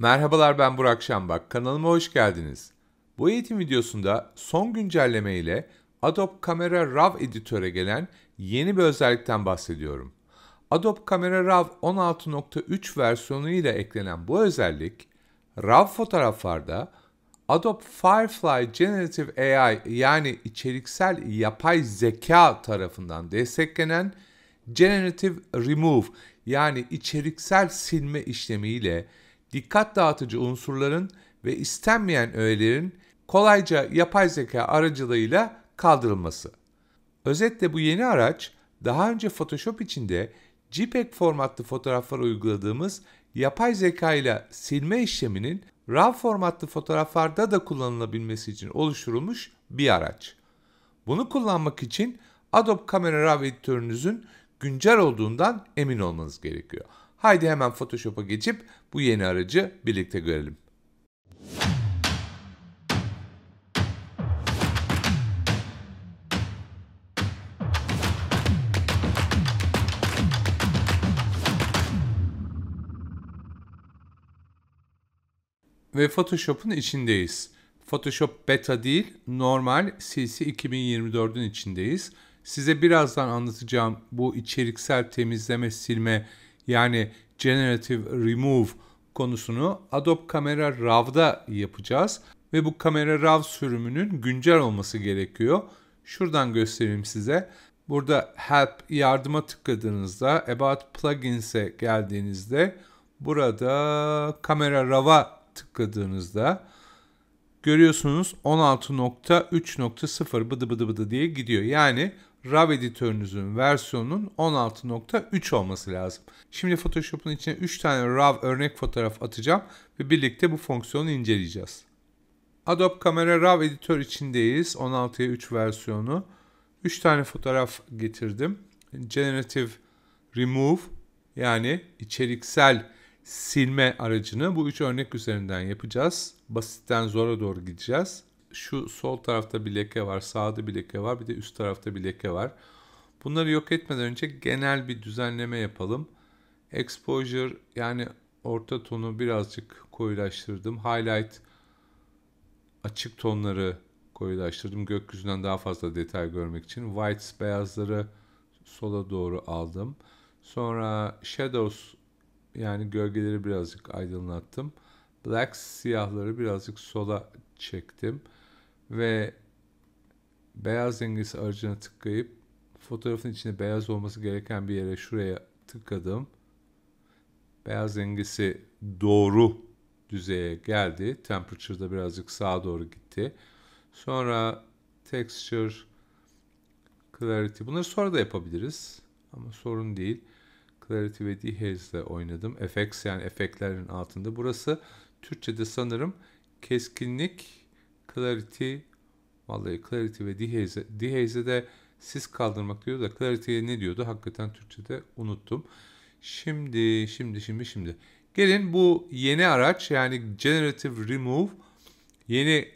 Merhabalar ben Burak Şambak, kanalıma hoş geldiniz. Bu eğitim videosunda son güncelleme ile Adobe Camera Raw editöre gelen yeni bir özellikten bahsediyorum. Adobe Camera Raw 16.3 versiyonu ile eklenen bu özellik, RAW fotoğraflarda Adobe Firefly Generative AI yani içeriksel yapay zeka tarafından desteklenen Generative Remove yani içeriksel silme işlemiyle ile dikkat dağıtıcı unsurların ve istenmeyen öğelerin kolayca yapay zeka aracılığıyla kaldırılması. Özetle bu yeni araç daha önce Photoshop içinde JPEG formatlı fotoğraflar uyguladığımız yapay zeka ile silme işleminin RAW formatlı fotoğraflarda da kullanılabilmesi için oluşturulmuş bir araç. Bunu kullanmak için Adobe Camera Raw editörünüzün güncel olduğundan emin olmanız gerekiyor. Haydi hemen Photoshop'a geçip bu yeni aracı birlikte görelim. Ve Photoshop'un içindeyiz. Photoshop beta değil, normal CC 2024'ün içindeyiz. Size birazdan anlatacağım bu içeriksel temizleme, silme, yani Generative Remove konusunu Adobe Camera Raw'da yapacağız. Ve bu Camera Raw sürümünün güncel olması gerekiyor. Şuradan göstereyim size. Burada Help yardıma tıkladığınızda About Plugins'e geldiğinizde burada Camera Raw'a tıkladığınızda görüyorsunuz 16.3.0 bıdı bıdı bıdı diye gidiyor. Yani RAW editörünüzün versiyonunun 16.3 olması lazım. Şimdi Photoshop'un içine 3 tane RAW örnek fotoğraf atacağım ve birlikte bu fonksiyonu inceleyeceğiz. Adobe Camera RAW editör içindeyiz. 16'ya 3 versiyonu. 3 tane fotoğraf getirdim. Generative Remove yani içeriksel silme aracını bu üç örnek üzerinden yapacağız. Basitten zora doğru gideceğiz şu sol tarafta bir leke var, sağda bir leke var, bir de üst tarafta bir leke var. Bunları yok etmeden önce genel bir düzenleme yapalım. Exposure yani orta tonu birazcık koyulaştırdım. Highlight açık tonları koyulaştırdım. Gökyüzünden daha fazla detay görmek için. Whites beyazları sola doğru aldım. Sonra shadows yani gölgeleri birazcık aydınlattım. Blacks siyahları birazcık sola çektim ve beyaz dengesi aracına tıklayıp fotoğrafın içinde beyaz olması gereken bir yere şuraya tıkladım. Beyaz dengesi doğru düzeye geldi. Temperature'da birazcık sağa doğru gitti. Sonra texture, clarity. Bunları sonra da yapabiliriz. Ama sorun değil. Clarity ve Dehaze ile oynadım. Effects yani efektlerin altında. Burası Türkçe'de sanırım keskinlik Clarity vallahi Clarity ve Dehaze, Dehaze'e de sis kaldırmak diyor da Clarity'ye ne diyordu? Hakikaten Türkçe'de unuttum. Şimdi, şimdi, şimdi, şimdi. Gelin bu yeni araç yani Generative Remove yeni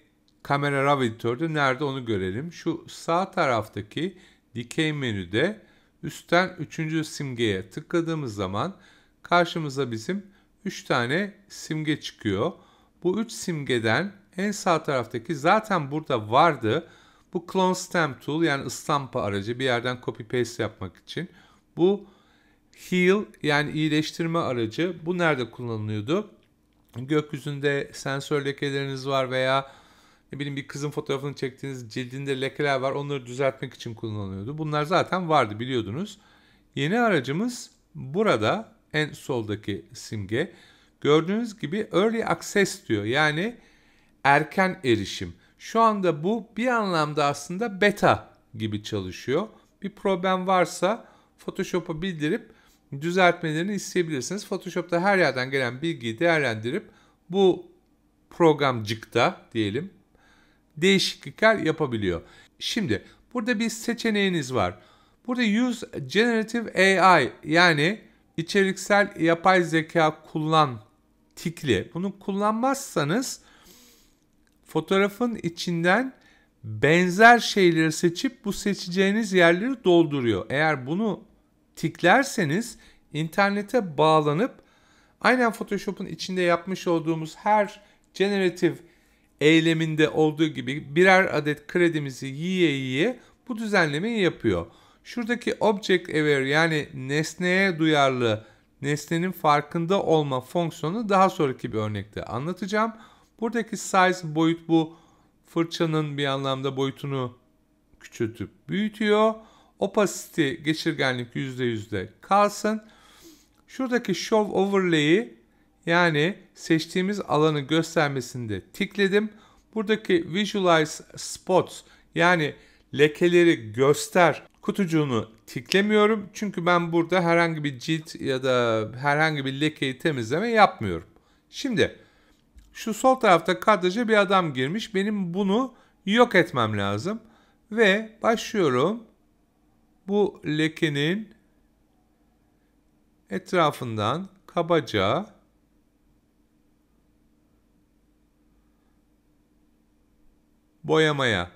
kamera RAW editörde nerede onu görelim. Şu sağ taraftaki dikey menüde üstten üçüncü simgeye tıkladığımız zaman karşımıza bizim 3 tane simge çıkıyor. Bu 3 simgeden en sağ taraftaki zaten burada vardı. Bu clone stamp tool yani istampa aracı bir yerden copy paste yapmak için. Bu heal yani iyileştirme aracı. Bu nerede kullanılıyordu? Gökyüzünde sensör lekeleriniz var veya ne bileyim bir kızın fotoğrafını çektiğiniz cildinde lekeler var. Onları düzeltmek için kullanılıyordu. Bunlar zaten vardı biliyordunuz. Yeni aracımız burada en soldaki simge. Gördüğünüz gibi early access diyor. Yani erken erişim. Şu anda bu bir anlamda aslında beta gibi çalışıyor. Bir problem varsa Photoshop'a bildirip düzeltmelerini isteyebilirsiniz. Photoshop'ta her yerden gelen bilgiyi değerlendirip bu programcıkta diyelim değişiklikler yapabiliyor. Şimdi burada bir seçeneğiniz var. Burada Use Generative AI yani içeriksel yapay zeka kullan tikli. Bunu kullanmazsanız fotoğrafın içinden benzer şeyleri seçip bu seçeceğiniz yerleri dolduruyor. Eğer bunu tiklerseniz internete bağlanıp aynen Photoshop'un içinde yapmış olduğumuz her generative eyleminde olduğu gibi birer adet kredimizi yiye yiye bu düzenlemeyi yapıyor. Şuradaki object aware yani nesneye duyarlı nesnenin farkında olma fonksiyonu daha sonraki bir örnekte anlatacağım. Buradaki size boyut bu fırçanın bir anlamda boyutunu küçültüp büyütüyor. Opacity geçirgenlik %100'de kalsın. Şuradaki show overlay'i yani seçtiğimiz alanı göstermesinde de tikledim. Buradaki visualize spots yani lekeleri göster kutucuğunu tiklemiyorum. Çünkü ben burada herhangi bir cilt ya da herhangi bir lekeyi temizleme yapmıyorum. Şimdi şu sol tarafta kadraja bir adam girmiş. Benim bunu yok etmem lazım. Ve başlıyorum. Bu lekenin etrafından kabaca boyamaya.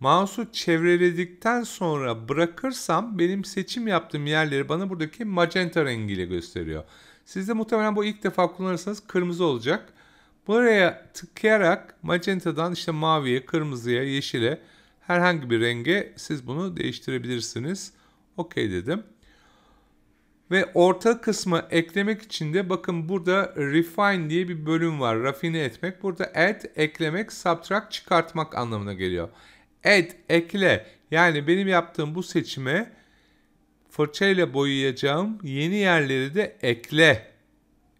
Mouse'u çevreledikten sonra bırakırsam benim seçim yaptığım yerleri bana buradaki magenta rengiyle gösteriyor. Sizde muhtemelen bu ilk defa kullanırsanız kırmızı olacak. Buraya tıklayarak magentadan işte maviye, kırmızıya, yeşile herhangi bir renge siz bunu değiştirebilirsiniz. OK dedim. Ve orta kısmı eklemek için de bakın burada refine diye bir bölüm var. Rafine etmek. Burada add, eklemek, subtract, çıkartmak anlamına geliyor. Add, ekle. Yani benim yaptığım bu seçime fırçayla boyayacağım yeni yerleri de ekle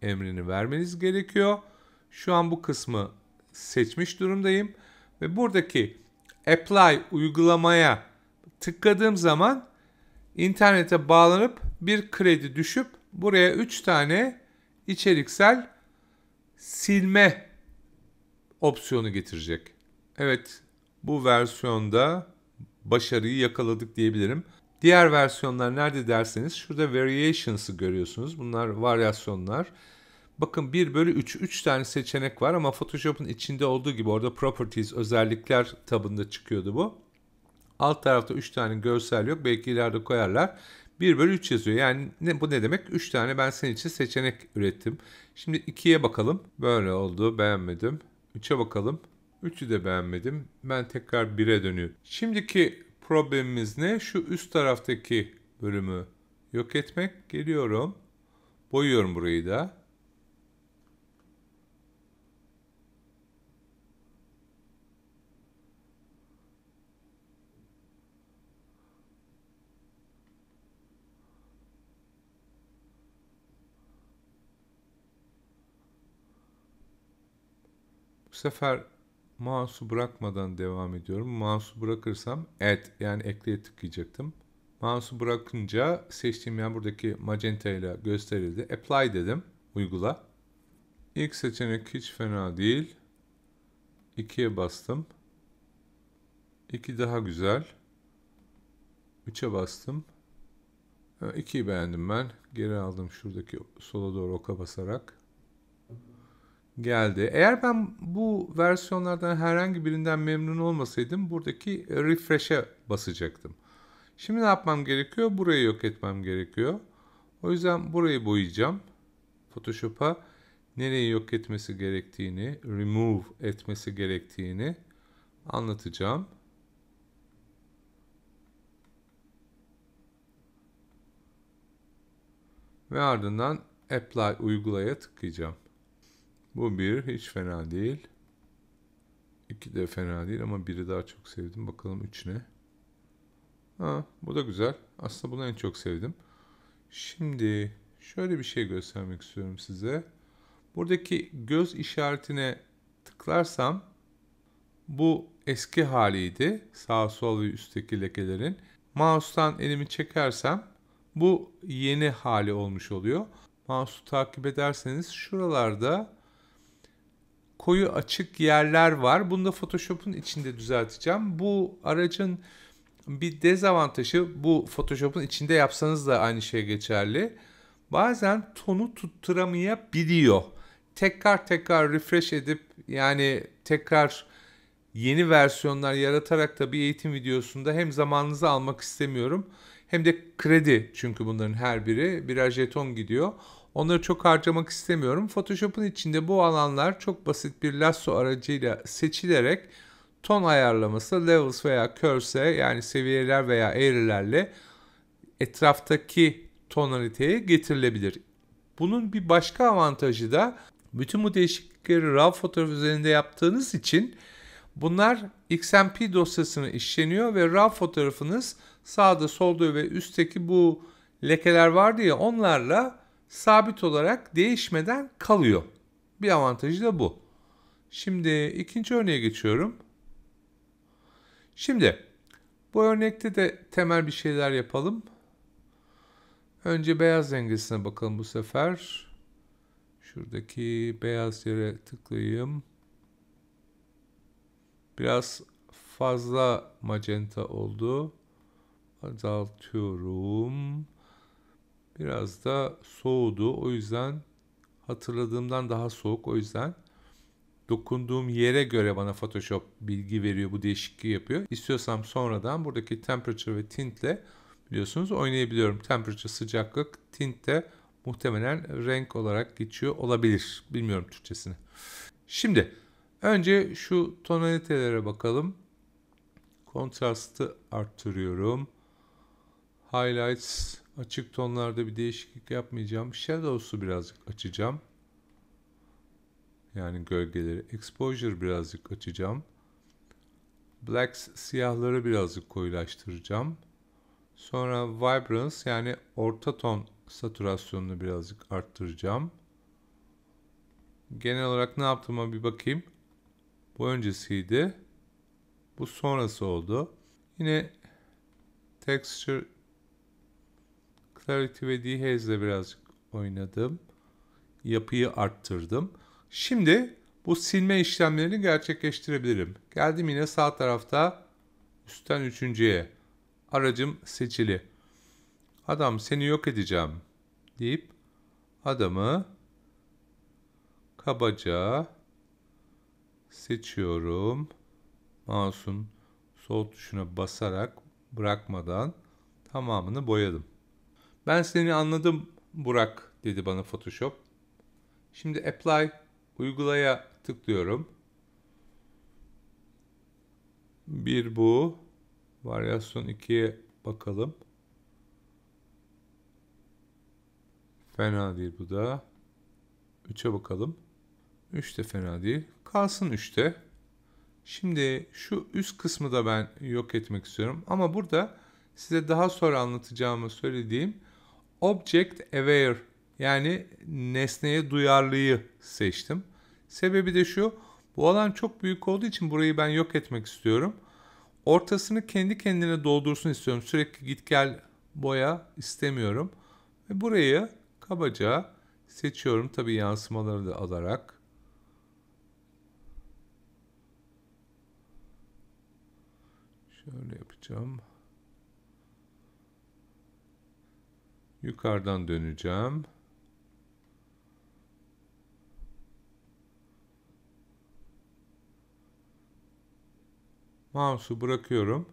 emrini vermeniz gerekiyor. Şu an bu kısmı seçmiş durumdayım ve buradaki apply uygulamaya tıkladığım zaman internete bağlanıp bir kredi düşüp buraya 3 tane içeriksel silme opsiyonu getirecek. Evet bu versiyonda başarıyı yakaladık diyebilirim. Diğer versiyonlar nerede derseniz şurada variations'ı görüyorsunuz. Bunlar varyasyonlar. Bakın 1 bölü 3, 3 tane seçenek var ama Photoshop'un içinde olduğu gibi orada Properties, özellikler tabında çıkıyordu bu. Alt tarafta 3 tane görsel yok. Belki ileride koyarlar. 1 bölü 3 yazıyor. Yani ne, bu ne demek? 3 tane ben senin için seçenek ürettim. Şimdi 2'ye bakalım. Böyle oldu. Beğenmedim. 3'e bakalım. 3'ü de beğenmedim. Ben tekrar 1'e dönüyorum. Şimdiki problemimiz ne? Şu üst taraftaki bölümü yok etmek. Geliyorum. Boyuyorum burayı da. sefer mouse'u bırakmadan devam ediyorum. Mouse'u bırakırsam add yani ekleye tıklayacaktım. Mouse'u bırakınca seçtiğim yer buradaki magenta ile gösterildi. Apply dedim. Uygula. İlk seçenek hiç fena değil. 2'ye bastım. 2 daha güzel. 3'e bastım. 2'yi beğendim ben. Geri aldım şuradaki sola doğru oka basarak geldi. Eğer ben bu versiyonlardan herhangi birinden memnun olmasaydım buradaki refresh'e basacaktım. Şimdi ne yapmam gerekiyor? Burayı yok etmem gerekiyor. O yüzden burayı boyayacağım. Photoshop'a nereyi yok etmesi gerektiğini, remove etmesi gerektiğini anlatacağım. Ve ardından apply uygulaya tıklayacağım. Bu bir hiç fena değil. İki de fena değil ama biri daha çok sevdim. Bakalım üç ne? Ha, bu da güzel. Aslında bunu en çok sevdim. Şimdi şöyle bir şey göstermek istiyorum size. Buradaki göz işaretine tıklarsam bu eski haliydi. Sağ sol ve üstteki lekelerin. Mouse'tan elimi çekersem bu yeni hali olmuş oluyor. Mouse'u takip ederseniz şuralarda koyu açık yerler var. Bunu da Photoshop'un içinde düzelteceğim. Bu aracın bir dezavantajı bu Photoshop'un içinde yapsanız da aynı şey geçerli. Bazen tonu tutturamayabiliyor. Tekrar tekrar refresh edip yani tekrar yeni versiyonlar yaratarak da bir eğitim videosunda hem zamanınızı almak istemiyorum hem de kredi çünkü bunların her biri birer jeton gidiyor. Onları çok harcamak istemiyorum. Photoshop'un içinde bu alanlar çok basit bir lasso aracıyla seçilerek ton ayarlaması levels veya curse yani seviyeler veya eğrilerle etraftaki tonaliteye getirilebilir. Bunun bir başka avantajı da bütün bu değişiklikleri RAW fotoğraf üzerinde yaptığınız için bunlar XMP dosyasını işleniyor ve RAW fotoğrafınız sağda, solda ve üstteki bu lekeler vardı ya onlarla sabit olarak değişmeden kalıyor. Bir avantajı da bu. Şimdi ikinci örneğe geçiyorum. Şimdi bu örnekte de temel bir şeyler yapalım. Önce beyaz dengesine bakalım bu sefer. Şuradaki beyaz yere tıklayayım. Biraz fazla magenta oldu. Azaltıyorum biraz da soğudu. O yüzden hatırladığımdan daha soğuk. O yüzden dokunduğum yere göre bana Photoshop bilgi veriyor. Bu değişikliği yapıyor. İstiyorsam sonradan buradaki temperature ve tintle biliyorsunuz oynayabiliyorum. Temperature sıcaklık, tint de muhtemelen renk olarak geçiyor olabilir. Bilmiyorum Türkçesini. Şimdi önce şu tonalitelere bakalım. Kontrastı arttırıyorum. Highlights Açık tonlarda bir değişiklik yapmayacağım. Shadows'u birazcık açacağım. Yani gölgeleri. Exposure birazcık açacağım. Blacks siyahları birazcık koyulaştıracağım. Sonra Vibrance yani orta ton saturasyonunu birazcık arttıracağım. Genel olarak ne yaptığıma bir bakayım. Bu öncesiydi. Bu sonrası oldu. Yine Texture Clarity ve Dehaze'le birazcık oynadım. Yapıyı arttırdım. Şimdi bu silme işlemlerini gerçekleştirebilirim. Geldim yine sağ tarafta üstten üçüncüye. Aracım seçili. Adam seni yok edeceğim deyip adamı kabaca seçiyorum. Mouse'un sol tuşuna basarak bırakmadan tamamını boyadım. Ben seni anladım Burak dedi bana Photoshop. Şimdi apply uygulaya tıklıyorum. Bir bu. Varyasyon 2'ye bakalım. Fena değil bu da. 3'e bakalım. 3 de fena değil. Kalsın 3'te. Şimdi şu üst kısmı da ben yok etmek istiyorum. Ama burada size daha sonra anlatacağımı söylediğim Object Aware yani nesneye duyarlıyı seçtim. Sebebi de şu. Bu alan çok büyük olduğu için burayı ben yok etmek istiyorum. Ortasını kendi kendine doldursun istiyorum. Sürekli git gel boya istemiyorum. Ve burayı kabaca seçiyorum. tabi yansımaları da alarak. Şöyle yapacağım. Yukarıdan döneceğim. Mouse'u bırakıyorum.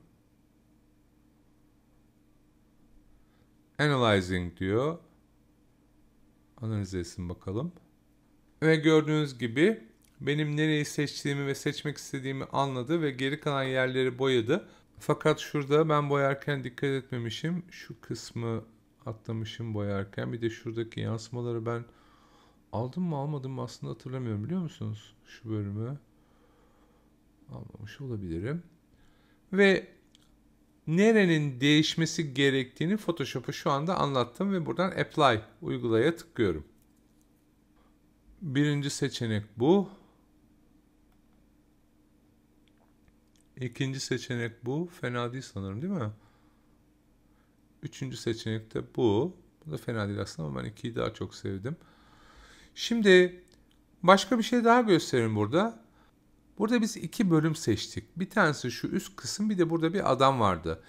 Analyzing diyor. Analiz etsin bakalım. Ve gördüğünüz gibi benim nereyi seçtiğimi ve seçmek istediğimi anladı ve geri kalan yerleri boyadı. Fakat şurada ben boyarken dikkat etmemişim. Şu kısmı atlamışım boyarken. Bir de şuradaki yansımaları ben aldım mı almadım mı aslında hatırlamıyorum biliyor musunuz? Şu bölümü almamış olabilirim. Ve nerenin değişmesi gerektiğini Photoshop'a şu anda anlattım ve buradan apply uygulaya tıklıyorum. Birinci seçenek bu. İkinci seçenek bu. Fena değil sanırım değil mi? Üçüncü seçenek de bu. Bu da fena değil aslında ama ben ikiyi daha çok sevdim. Şimdi başka bir şey daha göstereyim burada. Burada biz iki bölüm seçtik. Bir tanesi şu üst kısım bir de burada bir adam vardı.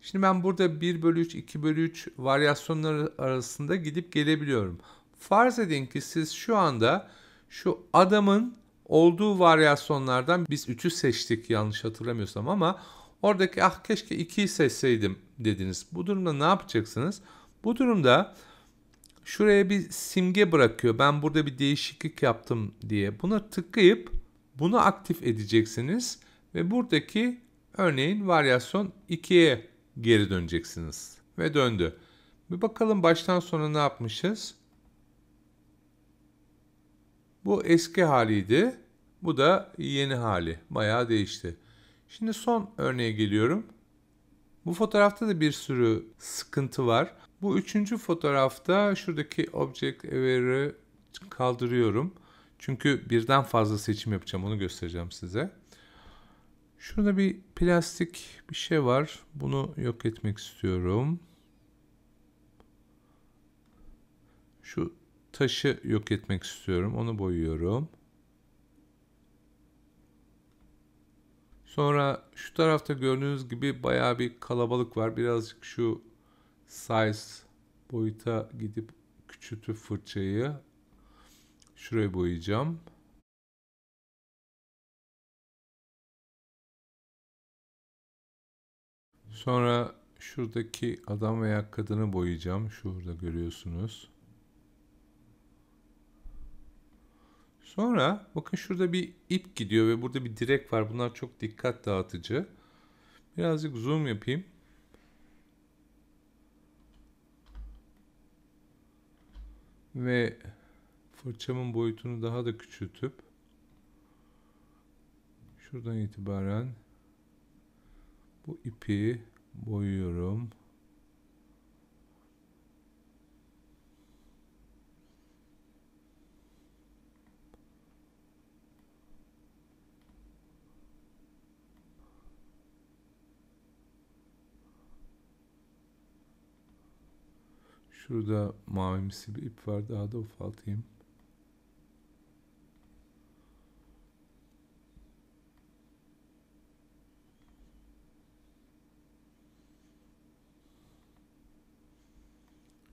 Şimdi ben burada 1 bölü 3, 2 bölü 3 varyasyonları arasında gidip gelebiliyorum. Farz edin ki siz şu anda şu adamın olduğu varyasyonlardan biz 3'ü seçtik yanlış hatırlamıyorsam ama oradaki ah keşke 2'yi seçseydim dediniz. Bu durumda ne yapacaksınız? Bu durumda şuraya bir simge bırakıyor. Ben burada bir değişiklik yaptım diye. Buna tıklayıp bunu aktif edeceksiniz ve buradaki örneğin varyasyon 2'ye geri döneceksiniz. Ve döndü. Bir bakalım baştan sona ne yapmışız? Bu eski haliydi. Bu da yeni hali. Bayağı değişti. Şimdi son örneğe geliyorum. Bu fotoğrafta da bir sürü sıkıntı var. Bu üçüncü fotoğrafta şuradaki object aware'ı kaldırıyorum. Çünkü birden fazla seçim yapacağım. Onu göstereceğim size. Şurada bir plastik bir şey var. Bunu yok etmek istiyorum. Şu taşı yok etmek istiyorum. Onu boyuyorum. Sonra şu tarafta gördüğünüz gibi baya bir kalabalık var. Birazcık şu size boyuta gidip küçültü fırçayı şuraya boyayacağım. Sonra şuradaki adam veya kadını boyayacağım. Şurada görüyorsunuz. Sonra bakın şurada bir ip gidiyor ve burada bir direk var. Bunlar çok dikkat dağıtıcı. Birazcık zoom yapayım. Ve fırçamın boyutunu daha da küçültüp şuradan itibaren bu ipi boyuyorum. Şurada mavimsi bir ip var. Daha da ufaltayım.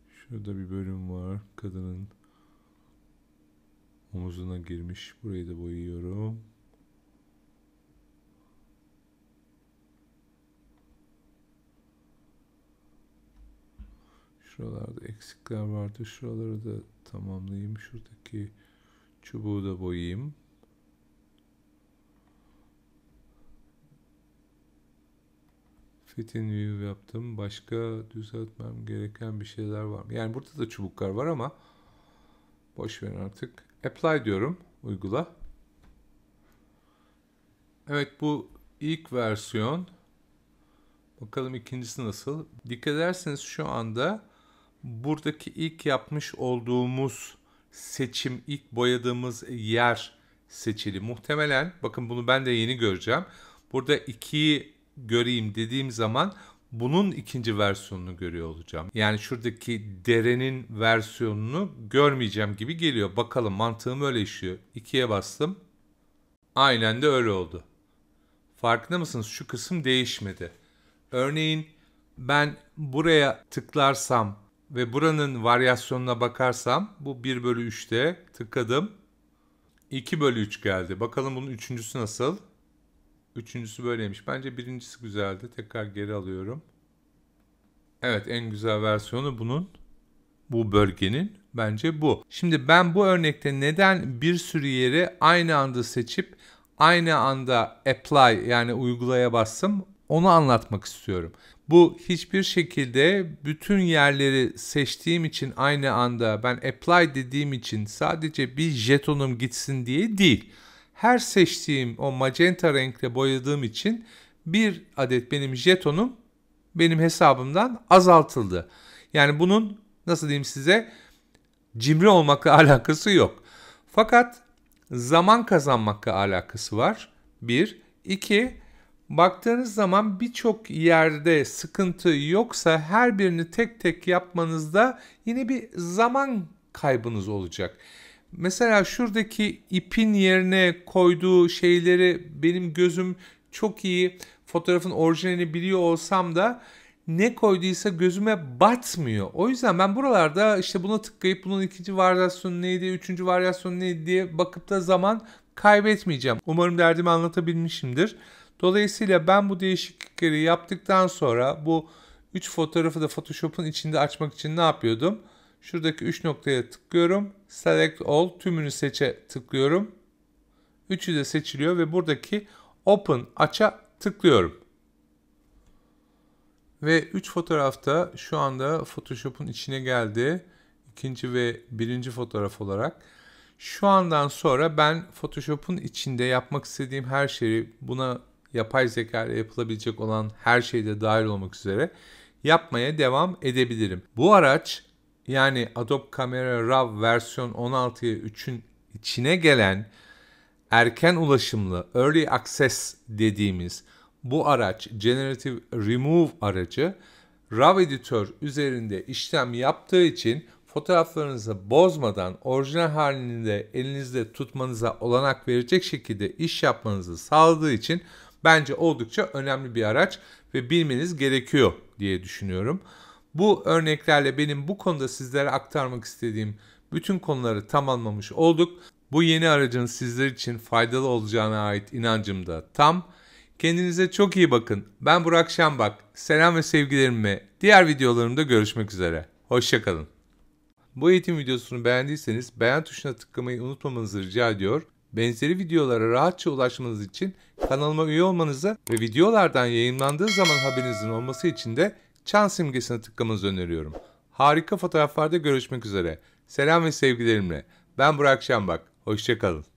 Şurada bir bölüm var. Kadının omuzuna girmiş. Burayı da boyuyorum. Şuralarda eksikler vardı. Şuraları da tamamlayayım. Şuradaki çubuğu da boyayayım. Fit in view yaptım. Başka düzeltmem gereken bir şeyler var mı? Yani burada da çubuklar var ama boş verin artık. Apply diyorum. Uygula. Evet bu ilk versiyon. Bakalım ikincisi nasıl. Dikkat ederseniz şu anda buradaki ilk yapmış olduğumuz seçim, ilk boyadığımız yer seçili. Muhtemelen bakın bunu ben de yeni göreceğim. Burada 2'yi göreyim dediğim zaman bunun ikinci versiyonunu görüyor olacağım. Yani şuradaki derenin versiyonunu görmeyeceğim gibi geliyor. Bakalım mantığım öyle işliyor. 2'ye bastım. Aynen de öyle oldu. Farkında mısınız? Şu kısım değişmedi. Örneğin ben buraya tıklarsam ve buranın varyasyonuna bakarsam bu 1 bölü 3'te tıkladım. 2 bölü 3 geldi. Bakalım bunun üçüncüsü nasıl? Üçüncüsü böyleymiş. Bence birincisi güzeldi. Tekrar geri alıyorum. Evet en güzel versiyonu bunun. Bu bölgenin bence bu. Şimdi ben bu örnekte neden bir sürü yeri aynı anda seçip aynı anda apply yani uygulaya bastım onu anlatmak istiyorum. Bu hiçbir şekilde bütün yerleri seçtiğim için aynı anda ben apply dediğim için sadece bir jetonum gitsin diye değil. Her seçtiğim o magenta renkle boyadığım için bir adet benim jetonum benim hesabımdan azaltıldı. Yani bunun nasıl diyeyim size cimri olmakla alakası yok. Fakat zaman kazanmakla alakası var. Bir. iki Baktığınız zaman birçok yerde sıkıntı yoksa her birini tek tek yapmanızda yine bir zaman kaybınız olacak. Mesela şuradaki ipin yerine koyduğu şeyleri benim gözüm çok iyi fotoğrafın orijinalini biliyor olsam da ne koyduysa gözüme batmıyor. O yüzden ben buralarda işte buna tıklayıp bunun ikinci varyasyonu neydi, üçüncü varyasyonu neydi diye bakıp da zaman kaybetmeyeceğim. Umarım derdimi anlatabilmişimdir. Dolayısıyla ben bu değişiklikleri yaptıktan sonra bu 3 fotoğrafı da Photoshop'un içinde açmak için ne yapıyordum? Şuradaki 3 noktaya tıklıyorum. Select All tümünü seçe tıklıyorum. Üçü de seçiliyor ve buradaki Open aça tıklıyorum. Ve 3 fotoğrafta şu anda Photoshop'un içine geldi. ikinci ve birinci fotoğraf olarak. Şu andan sonra ben Photoshop'un içinde yapmak istediğim her şeyi buna yapay zeka ile yapılabilecek olan her şeyde dahil olmak üzere yapmaya devam edebilirim. Bu araç yani Adobe Camera Raw versiyon 16'ya 3'ün içine gelen erken ulaşımlı early access dediğimiz bu araç Generative Remove aracı RAW editör üzerinde işlem yaptığı için fotoğraflarınızı bozmadan orijinal halinde elinizde tutmanıza olanak verecek şekilde iş yapmanızı sağladığı için bence oldukça önemli bir araç ve bilmeniz gerekiyor diye düşünüyorum. Bu örneklerle benim bu konuda sizlere aktarmak istediğim bütün konuları tamamlamış olduk. Bu yeni aracın sizler için faydalı olacağına ait inancım da tam. Kendinize çok iyi bakın. Ben Burak Şenbak. Selam ve sevgilerimi diğer videolarımda görüşmek üzere. Hoşçakalın. Bu eğitim videosunu beğendiyseniz beğen tuşuna tıklamayı unutmamanızı rica ediyor. Benzeri videolara rahatça ulaşmanız için kanalıma üye olmanızı ve videolardan yayınlandığı zaman haberinizin olması için de çan simgesine tıklamanızı öneriyorum. Harika fotoğraflarda görüşmek üzere. Selam ve sevgilerimle. Ben Burak Şenbak. Hoşçakalın.